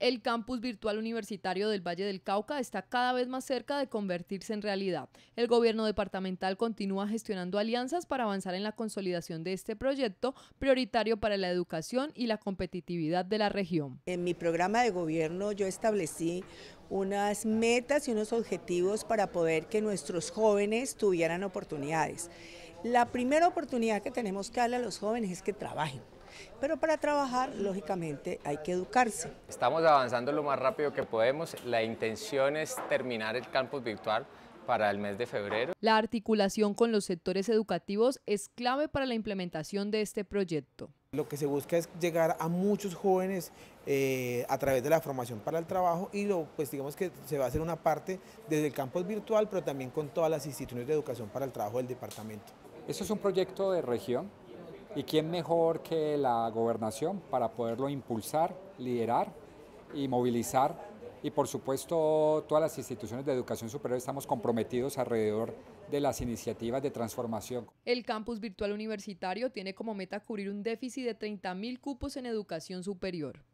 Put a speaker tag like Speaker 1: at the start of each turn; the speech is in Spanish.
Speaker 1: El campus virtual universitario del Valle del Cauca está cada vez más cerca de convertirse en realidad. El gobierno departamental continúa gestionando alianzas para avanzar en la consolidación de este proyecto prioritario para la educación y la competitividad de la región.
Speaker 2: En mi programa de gobierno yo establecí unas metas y unos objetivos para poder que nuestros jóvenes tuvieran oportunidades. La primera oportunidad que tenemos que darle a los jóvenes es que trabajen pero para trabajar, lógicamente, hay que educarse.
Speaker 3: Estamos avanzando lo más rápido que podemos. La intención es terminar el campus virtual para
Speaker 4: el mes de febrero.
Speaker 1: La articulación con los sectores educativos es clave para la implementación de este proyecto.
Speaker 4: Lo que se busca es llegar a muchos jóvenes eh, a través de la formación para el trabajo y lo, pues digamos que se va a hacer una parte desde el campus virtual, pero también con todas las instituciones de educación para el trabajo del departamento. Esto es un proyecto de región
Speaker 5: ¿Y quién mejor que la gobernación para poderlo impulsar, liderar y movilizar? Y por supuesto, todas las instituciones de educación superior estamos comprometidos alrededor de las iniciativas de transformación.
Speaker 1: El campus virtual universitario tiene como meta cubrir un déficit de 30.000 cupos en educación superior.